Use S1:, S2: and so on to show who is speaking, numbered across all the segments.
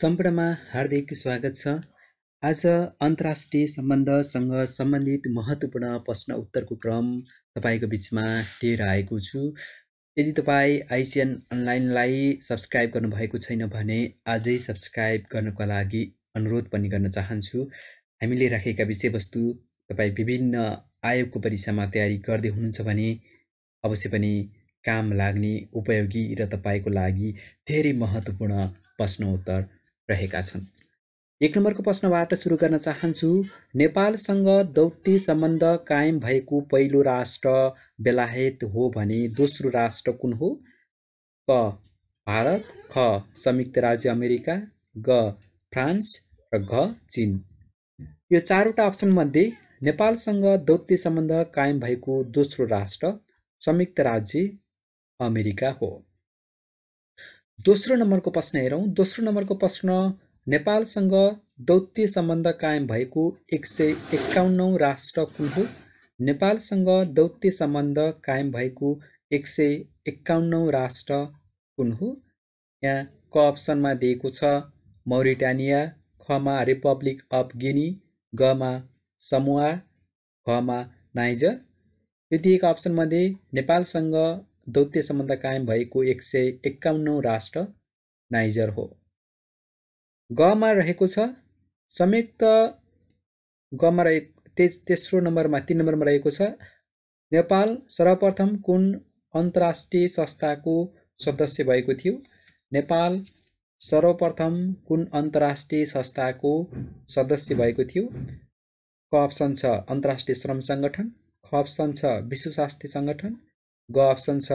S1: सम्पूर्णमा हार्दिक स्वागत छ आज अन्तर्राष्ट्रिय सम्बन्धसँग सम्बन्धित महत्त्वपूर्ण प्रश्न उत्तरको क्रम तपाईँको बिचमा लिएर आएको छु यदि तपाईँ आइसिएन अनलाइनलाई सब्सक्राइब गर्नुभएको छैन भने आजै सब्सक्राइब गर्नको लागि अनुरोध पनि गर्न चाहन्छु हामीले राखेका विषयवस्तु तपाईँ विभिन्न आयोगको परीक्षामा तयारी गर्दै हुनुहुन्छ भने अवश्य पनि काम लाग्ने उपयोगी र तपाईँको लागि धेरै महत्त्वपूर्ण प्रश्न उत्तर रहेका छन् एक नम्बरको प्रश्नबाट सुरु गर्न चाहन्छु नेपालसँग दौत्य सम्बन्ध कायम भएको पहिलो राष्ट्र बेलायत हो भने दोस्रो राष्ट्र कुन हो क भारत ख संयुक्त राज्य अमेरिका ग फ्रान्स र घ चिन यो चारवटा अप्सनमध्ये नेपालसँग दौत्य सम्बन्ध कायम भएको दोस्रो राष्ट्र संयुक्त राज्य अमेरिका हो दोस्रो नम्बरको प्रश्न हेरौँ दोस्रो नम्बरको प्रश्न नेपालसँग दौत्य सम्बन्ध कायम भएको एक सय एक्काउन्नौ राष्ट्र कुन हो नेपालसँग दौत्य सम्बन्ध कायम भएको एक सय एक्काउन्नौ राष्ट्र कुन हो यहाँ क अप्सनमा दिएको छ मौरिटानिया खमा रिपब्लिक अफ गिनी गमा समुवा घमा नाइजर यो दिएको अप्सनमध्ये नेपालसँग दौत्य सम्बन्ध कायम भएको एक सय एक्काउन्नौ राष्ट्र नाइजर हो गमा रहेको छ संयुक्त गमा रहे ते तेस्रो नम्बरमा तिन नम्बरमा रहेको छ नेपाल सर्वप्रथम कुन अन्तर्राष्ट्रिय संस्थाको सदस्य भएको थियो नेपाल सर्वप्रथम कुन अन्तर्राष्ट्रिय संस्थाको सदस्य भएको थियो क अप्सन छ अन्तर्राष्ट्रिय श्रम सङ्गठन ख अप्सन छ विश्व स्वास्थ्य सङ्गठन ग अप्सन छ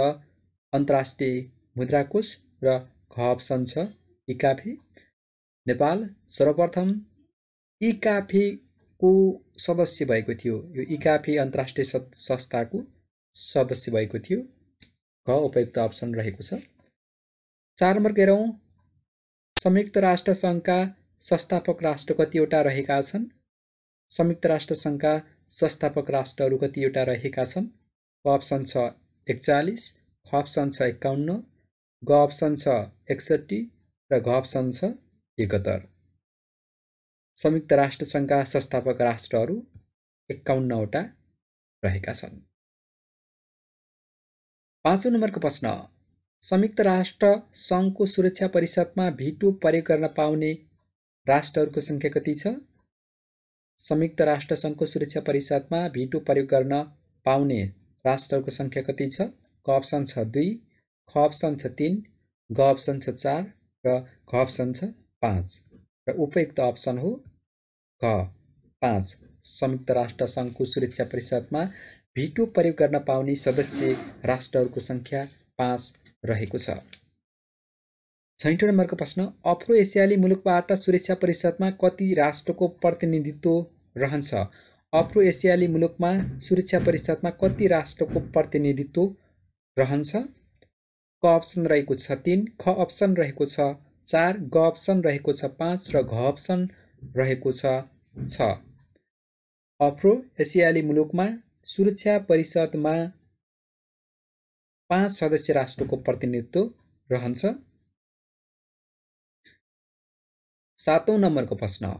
S1: अन्तर्राष्ट्रिय मुद्रा कोष र घ अप्सन छ इकाफी नेपाल सर्वप्रथम इकाफीको सदस्य भएको थियो यो इकाफी अन्तर्राष्ट्रिय संस्थाको सदस्य भएको थियो घ उपयुक्त अप्सन रहेको छ चार नम्बरको हेरौँ संयुक्त राष्ट्रसङ्घका संस्थापक राष्ट्र कतिवटा रहेका छन् संयुक्त राष्ट्रसङ्घका संस्थापक राष्ट्रहरू कतिवटा रहेका छन् अप्सन छ एकचालिस ख अप्सन छ एकाउन्न ग अप्सन छ एकसट्ठी र घ अप्सन छ एकहत्तर संयुक्त राष्ट्रसङ्घका संस्थापक राष्ट्रहरू एकाउन्नवटा रहेका छन् पाँचौँ नम्बरको प्रश्न संयुक्त राष्ट्र सङ्घको सुरक्षा परिषदमा भिटो प्रयोग गर्न पाउने राष्ट्रहरूको सङ्ख्या कति छ संयुक्त राष्ट्र सङ्घको सुरक्षा परिषदमा भिटो प्रयोग गर्न पाउने राष्ट्रहरूको सङ्ख्या कति छ क अप्सन छ दुई ख अप्सन छ तिन ग अप्सन छ चार र घ अप्सन छ पाँच र उपयुक्त अप्सन हो घ पाँच संयुक्त राष्ट्र सङ्घको सुरक्षा परिषदमा भिटो प्रयोग गर्न पाउने सदस्य राष्ट्रहरूको सङ्ख्या पाँच रहेको छ छैटौँ नम्बरको प्रश्न अफ्रो एसियाली मुलुकबाट सुरक्षा परिषदमा कति राष्ट्रको प्रतिनिधित्व रहन्छ अप्रो एसियाली मुलुकमा सुरक्षा परिषदमा कति राष्ट्रको प्रतिनिधित्व रहन्छ क अप्सन रहेको छ तिन ख अप्सन रहेको छ चार ग अप्सन रहेको छ पाँच र घ अप्सन रहेको छ छ अफ्रो एसियाली मुलुकमा सुरक्षा परिषदमा
S2: पाँच सदस्य राष्ट्रको प्रतिनिधित्व रहन्छ सातौँ नम्बरको प्रश्न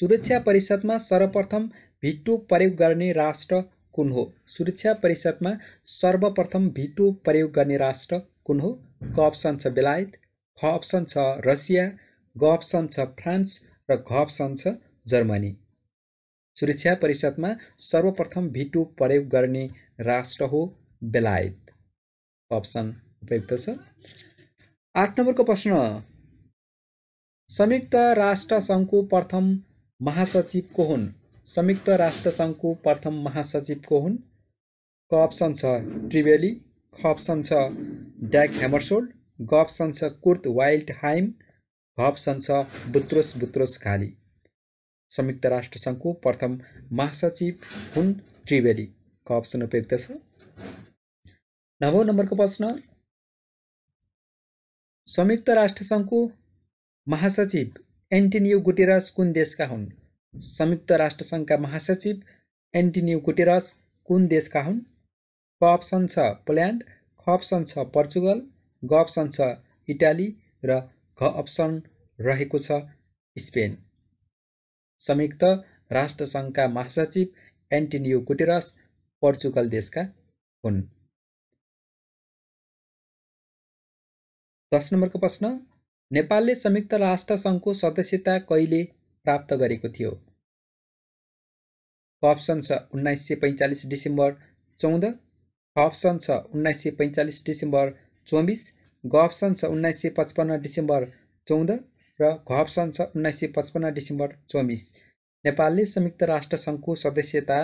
S1: सुरक्षा परिषदमा सर्वप्रथम भिटो प्रयोग गर्ने राष्ट्र कुन हो सुरक्षा परिषदमा सर्वप्रथम भिटो प्रयोग गर्ने राष्ट्र कुन हो क अप्सन छ बेलायत ख अप्सन छ रसिया ग अप्सन छ फ्रान्स र घ अप्सन छ जर्मनी सुरक्षा परिषदमा सर्वप्रथम भिटो प्रयोग गर्ने राष्ट्र हो बेलायत अप्सन उपयुक्त छ आठ नम्बरको प्रश्न संयुक्त राष्ट्रसङ्घको प्रथम महासचिव को हुन् संयुक्त राष्ट्रसङ्घको प्रथम महासचिव को हुन् क अप्सन छ ट्रिवेली ख अप्सन छ ड्याक ह्यामरसोल्ड ग अप्सन छ कुर्त वाइल्ड हाइम घ अप्सन छ बुत्रोस बुत्रोस खाली संयुक्त राष्ट्रसङ्घको प्रथम महासचिव हुन् ट्रिवेली क अप्सन उपयुक्त छ नवौँ नम्बरको प्रश्न संयुक्त राष्ट्रसङ्घको महासचिव एन्टिनियो गुटेरस कुन देशका हुन् संयुक्त राष्ट्रसङ्घका महासचिव एन्टिनियो गुटेरस कुन देशका हुन् क अप्सन छ पोल्यान्ड ख अप्सन छ पोर्चुगल ग अप्सन छ इटाली र घ अप्सन रहेको छ स्पेन
S2: संयुक्त राष्ट्रसङ्घका महासचिव एन्टिनियो गुटेरस पोर्चुगल देशका हुन्
S1: दस नम्बरको प्रश्न नेपालले संयुक्त राष्ट्र सङ्घको सदस्यता कहिले प्राप्त गरेको थियो अप्सन छ उन्नाइस सय पैँचालिस डिसेम्बर चौध अप्सन छ उन्नाइस सय पैँचालिस डिसेम्बर चौबिस ग अप्सन छ उन्नाइस सय पचपन्न डिसेम्बर चौध र घ अप्सन छ उन्नाइस सय पचपन्न डिसेम्बर चौबिस नेपालले संयुक्त राष्ट्र सङ्घको सदस्यता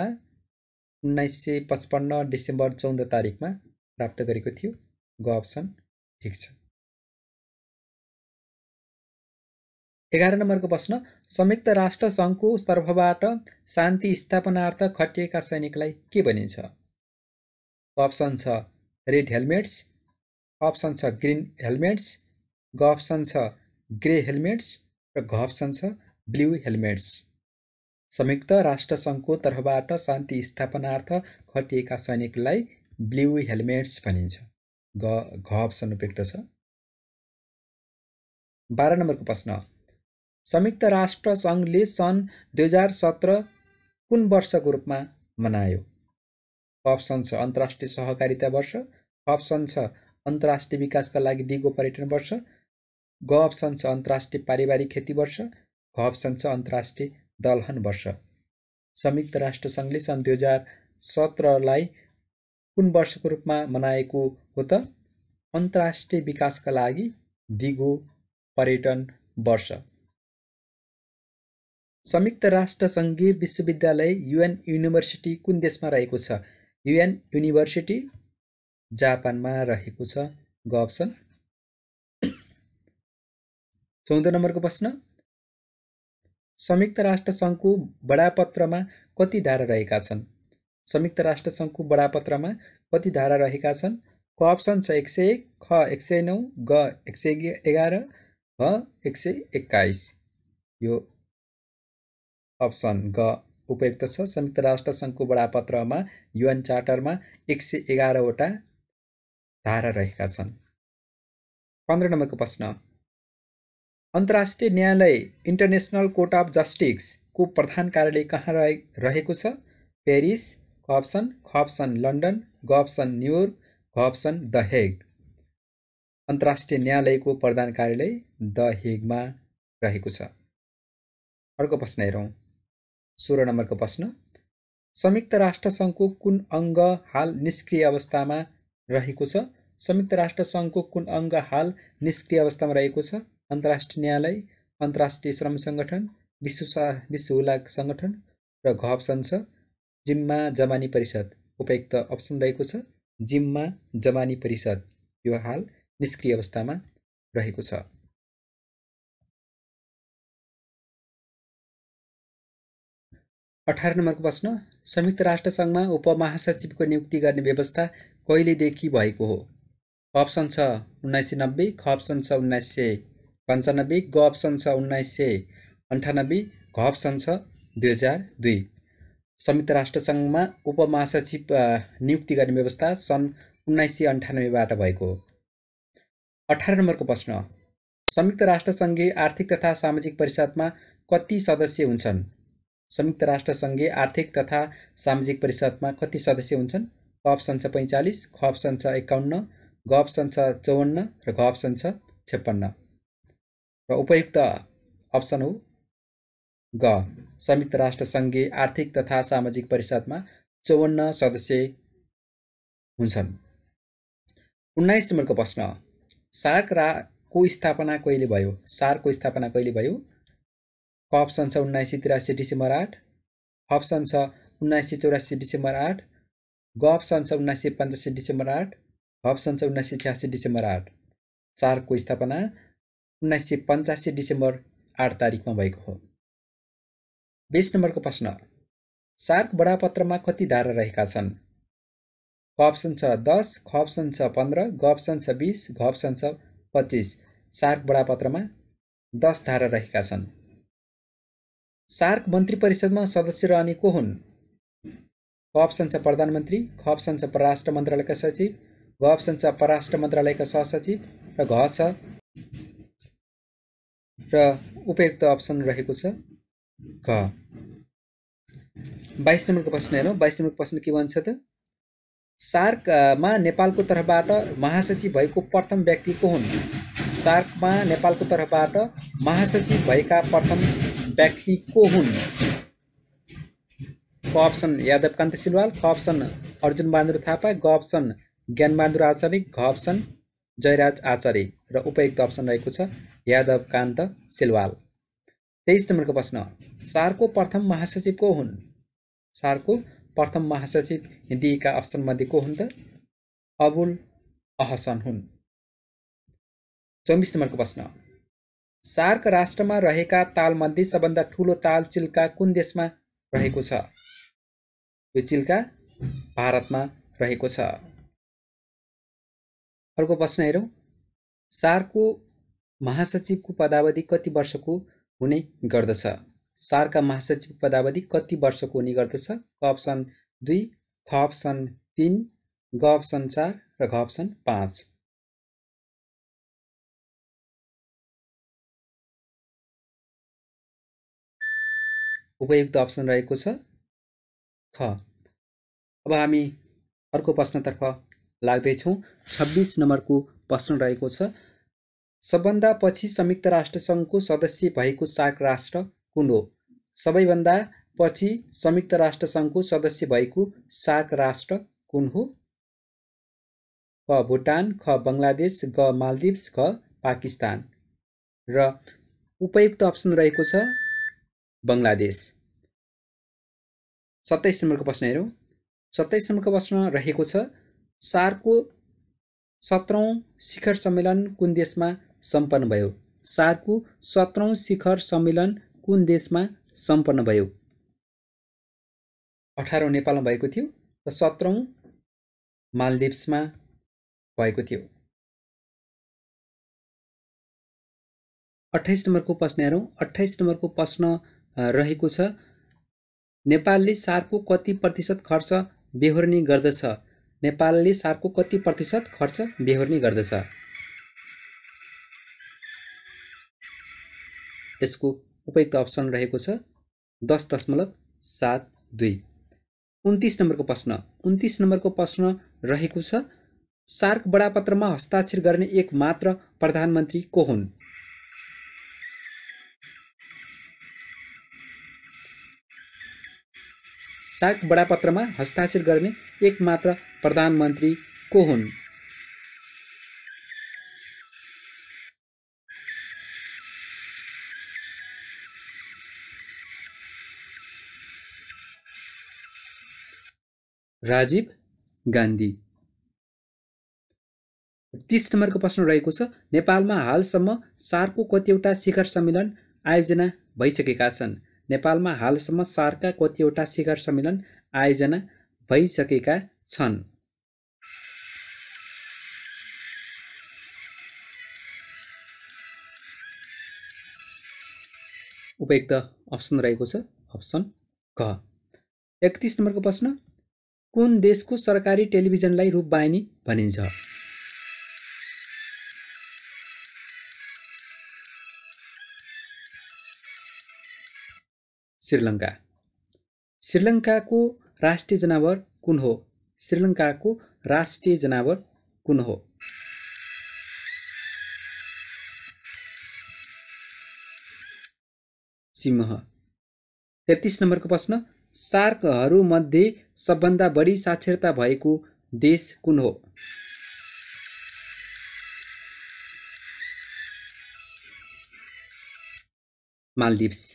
S1: उन्नाइस सय पचपन्न
S2: डिसेम्बर चौध तारिकमा प्राप्त गरेको थियो ग अप्सन ठिक छ एघार नम्बरको प्रश्न संयुक्त राष्ट्र
S1: सङ्घको तर्फबाट शान्ति स्थापनार्थ खटिएका सैनिकलाई के भनिन्छ अप्सन छ रेड हेलमेट्स अप्सन छ ग्रिन हेलमेट्स ग अप्सन छ ग्रे हेलमेट्स र घ अप्सन छ ब्लु हेलमेट्स संयुक्त राष्ट्र सङ्घको तर्फबाट शान्ति स्थापनार्थ खटिएका सैनिकलाई ब्लु हेलमेट्स भनिन्छ ग घ अप्सन उपयुक्त छ बाह्र नम्बरको प्रश्न संयुक्त राष्ट्र सङ्घले सन् दुई हजार सत्र कुन वर्षको रूपमा मनायो अप्सन छ अन्तर्राष्ट्रिय सहकारिता वर्ष अप्सन छ अन्तर्राष्ट्रिय विकासका लागि दिगो पर्यटन वर्ष ग अप्सन छ अन्तर्राष्ट्रिय पारिवारिक खेती वर्ष घ अप्सन छ अन्तर्राष्ट्रिय दलहन वर्ष संयुक्त राष्ट्र राष्ट्रसङ्घले सन् दुई हजार सत्रलाई कुन वर्षको रूपमा मनाएको हो त अन्तर्राष्ट्रिय विकासका लागि दिगो पर्यटन वर्ष संयुक्त राष्ट्र सङ्घीय विश्वविद्यालय युएन युनिभर्सिटी कुन देशमा रहेको छ युएन युनिभर्सिटी जापानमा रहेको छ ग अप्सन चौध नम्बरको प्रश्न संयुक्त राष्ट्र सङ्घको बडापत्रमा कति धारा रहेका छन् संयुक्त राष्ट्र सङ्घको बडापत्रमा कति धारा रहेका छन् क अप्सन छ एक सय एक ख एक सय नौ ग एक सय एघार ह एक सय एक्काइस यो अप्सन ग उपयुक्त छ संयुक्त राष्ट्रसङ्घको बडापत्रमा युएन चार्टरमा एक सय एघारवटा धारा रहेका छन् पन्ध्र नम्बरको प्रश्न अन्तर्राष्ट्रिय न्यायालय इन्टरनेसनल कोर्ट अफ जस्टिसको प्रधान कार्यालय कहाँ रहे रहेको छ पेरिस क अप्सन ख अप्सन लन्डन ग अप्सन न्युयोर्क घ अप्सन द हेग अन्तर्राष्ट्रिय न्यायालयको प्रधान कार्यालय द हेगमा रहेको छ अर्को प्रश्न हेरौँ सोह्र नम्बरको प्रश्न संयुक्त राष्ट्रसङ्घको कुन अङ्ग हाल निष्क्रिय अवस्थामा रहेको छ संयुक्त राष्ट्रसङ्घको कुन अङ्ग हाल निष्क्रिय अवस्थामा रहेको छ अन्तर्राष्ट्रिय न्यायालय अन्तर्राष्ट्रिय श्रम सङ्गठन विश्व विश्व हुलाक सङ्गठन र घ अप्सन छ जिम्मा जमानी परिषद उपयुक्त
S2: अप्सन रहेको छ जिम्मा जमानी परिषद यो हाल निष्क्रिय अवस्थामा रहेको छ अठार नम्बरको प्रश्न संयुक्त राष्ट्रसङ्घमा उपमहासचिवको नियुक्ति
S1: गर्ने व्यवस्था कहिलेदेखि भएको हो अप्सन छ उन्नाइस सय नब्बे ख अप्सन छ उन्नाइस सय पन्चानब्बे ग अप्सन छ उन्नाइस सय अन्ठानब्बे घ अप्सन छ दुई हजार दुई संयुक्त राष्ट्रसङ्घमा उपमहासचिव नियुक्ति गर्ने व्यवस्था सन् उन्नाइस सय अन्ठानब्बेबाट भएको हो अठार नम्बरको प्रश्न संयुक्त राष्ट्रसङ्घीय आर्थिक तथा सामाजिक परिषदमा कति सदस्य हुन्छन् संयुक्त राष्ट्रसङ्घीय आर्थिक तथा सामाजिक परिषदमा कति सदस्य हुन्छन् क अप्सन छ पैँचालिस ख अप्सन छ एकाउन्न ग अप्सन छ चौवन्न र घ अप्सन छ छप्पन्न र उपयुक्त अप्सन हो ग संयुक्त राष्ट्रसङ्घीय आर्थिक तथा सामाजिक परिषदमा चौवन्न सदस्य हुन्छन् उन्नाइस नम्बरको प्रश्न सार्क रा को स्थापना कहिले भयो सार्कको स्थापना कहिले भयो अप्सन छ उन्नाइस सय त्रियासी डिसेम्बर आठ अप्सन छ उन्नाइस सय चौरासी डिसेम्बर आठ ग अप्सन छ उन्नाइस सय पन्चासी डिसेम्बर आठ अप्सन छ उन्नाइस सय छ्यासी डिसेम्बर आठ सार्कको स्थापना उन्नाइस सय पन्चासी डिसेम्बर आठ तारिकमा भएको हो बिस नम्बरको प्रश्न सार्क बडापत्रमा कति धारा रहेका छन् क अप्सन छ दस ख अप्सन छ पन्ध्र ग अप्सन छ बिस घ अप्सन छ पच्चिस सार्क बडापत्रमा दस धारा रहेका छन् सार्क मन्त्री परिषदमा सदस्य रहने को हुन् क अप्सन छ प्रधानमन्त्री ख अप्सन छ परराष्ट्र मन्त्रालयका सचिव घ अप्सन छ परराष्ट्र मन्त्रालयका सहसचिव र घ छ र उपयुक्त अप्सन रहेको छ घ बाइस नम्बरको प्रश्न हेरौँ बाइस नम्बरको प्रश्न के भन्छ त सार्कमा नेपालको तर्फबाट महासचिव भएको प्रथम व्यक्ति को हुन् सार्कमा नेपालको तर्फबाट महासचिव भएका प्रथम व्यक्ति को हुन् क अप्सन यादवकान्त सिलवाल क अप्सन अर्जुन अर्जुनबहादुर थापा ग अप्सन ज्ञानबहादुर आचार्य घ अप्सन जयराज आचार्य र उपयुक्त अप्सन रहेको छ यादवकान्त सिलवाल तेइस नम्बरको प्रश्न सारको प्रथम महासचिव को हुन् सारको प्रथम महासचिव अप्सन मध्ये को हुन् त अबुल अहसन हुन् चौबिस नम्बरको प्रश्न सार्क राष्ट्रमा रहेका तालमध्ये सबभन्दा ठुलो ताल चिल्का कुन देशमा रहेको छ यो चिल्का भारतमा रहेको छ अर्को प्रश्न हेरौँ सार्कको महासचिवको पदावधि कति वर्षको हुने गर्दछ सार्कका महासचिवको पदावधि कति वर्षको हुने गर्दछ क अप्सन दुई ख अप्सन तिन
S2: ग अप्सन चार र घ अप्सन पाँच उपयुक्त अप्सन रहेको छ ख अब हामी
S1: अर्को प्रश्नतर्फ लाग्दैछौँ छब्बिस नम्बरको प्रश्न रहेको छ सबभन्दा पछि संयुक्त राष्ट्रसङ्घको सदस्य भएको सार्क राष्ट्र कुन हो सबैभन्दा पछि संयुक्त राष्ट्रसङ्घको सदस्य भएको सार्क राष्ट्र कुन हो क भुटान ख बङ्गलादेश ग मालदिप्स ख पाकिस्तान र उपयुक्त अप्सन रहेको छ बङ्गलादेश सत्ताइस नम्बरको प्रश्न हेरौँ सत्ताइस नम्बरको प्रश्न रहेको छ सारको सत्रौँ शिखर सम्मेलन कुन देशमा सम्पन्न भयो सारको सत्रौँ शिखर सम्मेलन कुन देशमा सम्पन्न
S2: भयो अठारौँ नेपालमा भएको थियो र सत्रौँ मालदिप्समा भएको थियो अठाइस नम्बरको प्रश्न हेरौँ अठाइस नम्बरको प्रश्न रहेको
S1: छ नेपालले सारको कति प्रतिशत खर्च बेहोर्ने गर्दछ नेपालले सार्कको कति प्रतिशत खर्च बेहोर्ने गर्दछ यसको उपयुक्त अप्सन रहेको छ दस दशमलव सात दुई उन्तिस नम्बरको प्रश्न उन्तिस नम्बरको प्रश्न रहेको छ सार्क बडापत्रमा हस्ताक्षर गर्ने एक मात्र प्रधानमन्त्री को हुन् साग बडापत्रमा हस्ताक्षर गर्ने एकमात्र प्रधानमन्त्री को हुन् राजीव गान्धी तिस नम्बरको प्रश्न रहेको छ नेपालमा हालसम्म सार्कको कतिवटा शिखर सम्मेलन आयोजना भइसकेका छन् नेपालमा हालसम्म सारका कतिवटा शिखर सम्मेलन आयोजना भइसकेका छन् उपयुक्त अप्सन रहेको छ अप्सन घ एकतिस नम्बरको प्रश्न कुन देशको सरकारी टेलिभिजनलाई रूपवाहिनी भनिन्छ श्रीलङ्का श्रीलङ्काको राष्ट्रिय जनावर कुन हो श्रीलङ्काको राष्ट्रिय जनावर कुन हो सिंह तेत्तिस नम्बरको प्रश्न सार्कहरूमध्ये सबभन्दा बढी साक्षरता भएको देश कुन हो मालदिप्स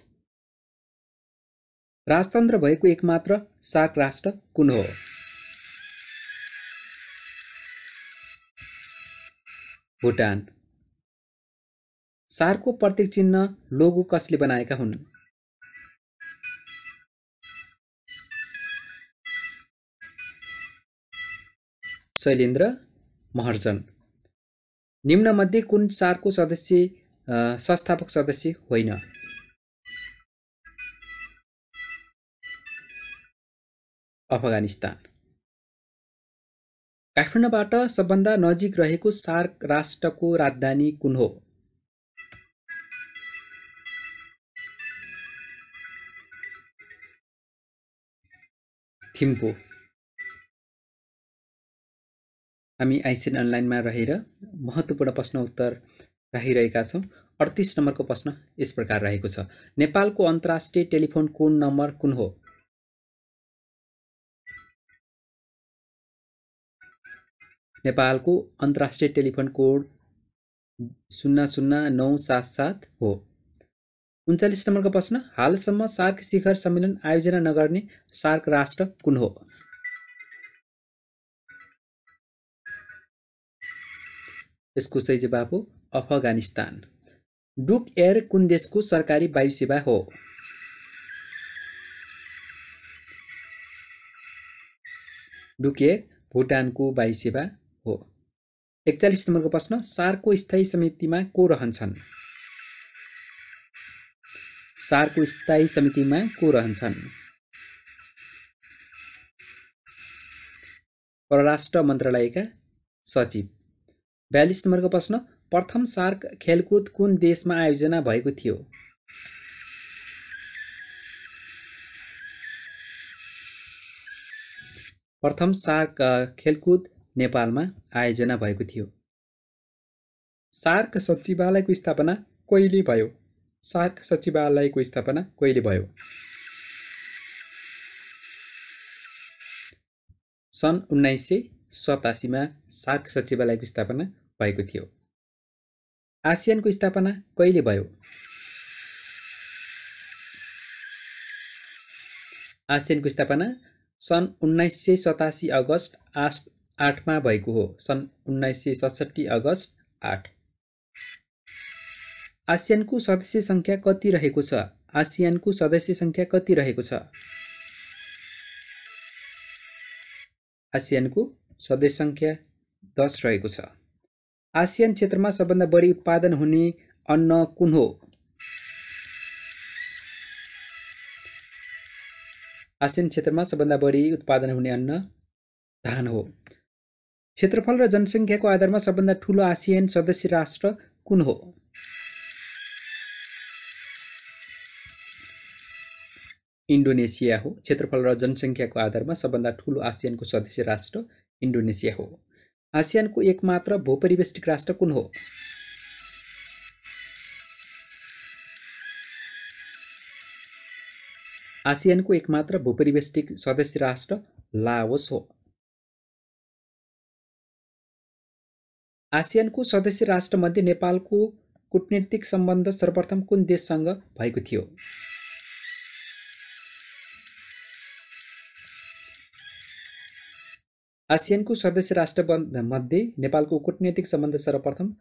S1: राजतन्त्र भएको एकमात्र सार्क राष्ट्र कुन हो भुटान सार्कको प्रतीक चिन्ह लोगो कसले बनाएका हुन् शैलेन्द्र महर्जन निम्नमध्ये कुन सार्कको
S2: सदस्य संस्थापक सदस्य होइन अफगानिस्तान
S1: काठमाडौँबाट सबभन्दा नजिक रहेको सार्क राष्ट्रको राजधानी कुन हो
S2: थिम्पू हामी आइसिएन अनलाइनमा रहेर महत्त्वपूर्ण प्रश्न उत्तर
S1: राखिरहेका छौँ अडतिस नम्बरको प्रश्न यस प्रकार रहेको छ नेपालको अन्तर्राष्ट्रिय टेलिफोन
S2: कोड नम्बर कुन हो नेपालको अन्तर्राष्ट्रिय टेलिफोन कोड शून्य
S1: शून्य नौ सात सात हो उन्चालिस नम्बरको प्रश्न हालसम्म सार्क शिखर सम्मेलन आयोजना नगर्ने सार्क राष्ट्र कुन हो यसको सही जवाब हो अफगानिस्तान डुक एयर कुन देशको सरकारी सेवा हो डुक एयर भुटानको सेवा हो एकचालिस नम्बरको प्रश्न सारको स्थायी समितिमा को रहन्छन् सारको स्थायी समितिमा को रहन्छन् परराष्ट्र मन्त्रालयका सचिव बयालिस नम्बरको प्रश्न प्रथम सार्क खेलकुद कुन देशमा आयोजना भएको थियो प्रथम सार्क खेलकुद नेपालमा आयोजना भएको थियो सार्क सचिवालयको स्थापना कहिले भयो सार्क सचिवालयको स्थापना कहिले भयो सन् उन्नाइस सय सतासीमा सार्क सचिवालयको स्थापना भएको थियो आसियानको स्थापना कहिले भयो आसियानको स्थापना सन् उन्नाइस सय सतासी अगस्त आठ आठमा भएको हो सन् उन्नाइस सय सतसट्ठी अगस्त आठ आसियानको सदस्य सङ्ख्या कति रहेको छ आसियानको सदस्य सङ्ख्या कति रहेको छ आसियानको सदस्य सङ्ख्या दस रहेको छ आसियान क्षेत्रमा सबभन्दा बढी उत्पादन हुने अन्न कुन हो आसियान क्षेत्रमा सबभन्दा बढी उत्पादन हुने अन्न धान हो क्षेत्रफल र जनसङ्ख्याको आधारमा सबभन्दा ठुलो आसियन सदस्य राष्ट्र कुन हो इन्डोनेसिया हो क्षेत्रफल र जनसङ्ख्याको आधारमा सबभन्दा ठुलो आसियनको सदस्य राष्ट्र इन्डोनेसिया हो आसियानको एकमात्र भूपरिवेष्टिक राष्ट्र कुन हो आसियानको एकमात्र भूपरिवेष्टिक सदस्य राष्ट्र लाओस हो आसियानको सदस्य राष्ट्रमध्ये नेपालको कूटनीतिक सम्बन्ध सर्वप्रथम कुन देशसँग भएको थियो आसियानको सदस्य राष्ट्र मध्ये नेपालको कूटनीतिक सम्बन्ध सर्वप्रथम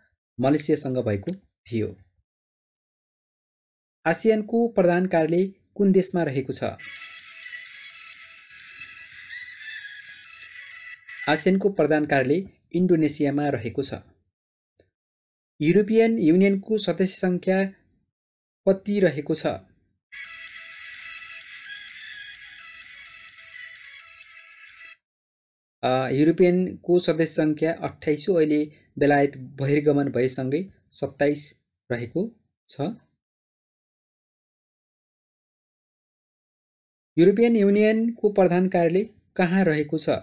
S1: मलेसियासँग भएको थियो आसियानको प्रधान कार्यालय कुन देशमा रहेको छ आसियानको प्रधान कार्यालय इन्डोनेसियामा रहेको छ युरोपियन युनियनको सदस्य सङ्ख्या कति रहेको छ
S2: युरोपियनको सदस्य सङ्ख्या अठाइस हो अहिले बेलायत बहिर्गमन भएसँगै सत्ताइस रहेको छ युरोपियन युनियनको प्रधान कार्यालय कहाँ रहेको छ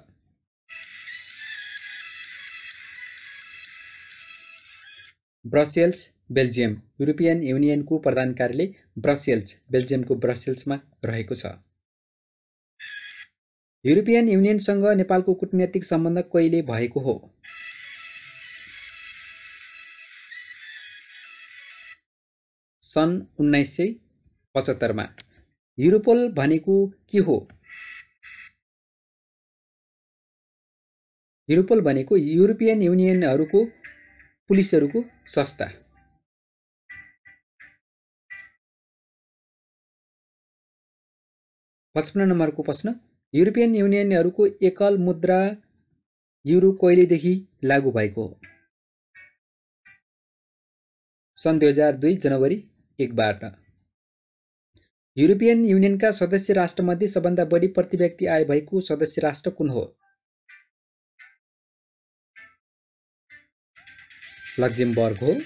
S1: ब्रसेल्स बेल्जियम युरोपियन युनियनको प्रधान कार्यालय ब्रसेल्स बेल्जियमको ब्रसेल्समा रहेको छ युरोपियन युनियनसँग नेपालको कूटनीतिक सम्बन्ध कहिले भएको हो
S2: सन् उन्नाइस सय पचहत्तरमा युरोपोल भनेको के हो युरोपोल भनेको युरोपियन युनियनहरूको पुलिसहरूको संस्था पचपन्न नम्बरको प्रश्न युरोपियन युनियनहरूको एकल मुद्रा युरो कहिलेदेखि लागू भएको हो सन् दुई हजार दुई जनवरी एकबाट युरोपियन युनियनका
S1: सदस्य राष्ट्रमध्ये सबभन्दा बढी प्रतिव्यक्ति व्यक्ति आय भएको सदस्य राष्ट्र कुन हो
S2: लक्जमबर्ग हो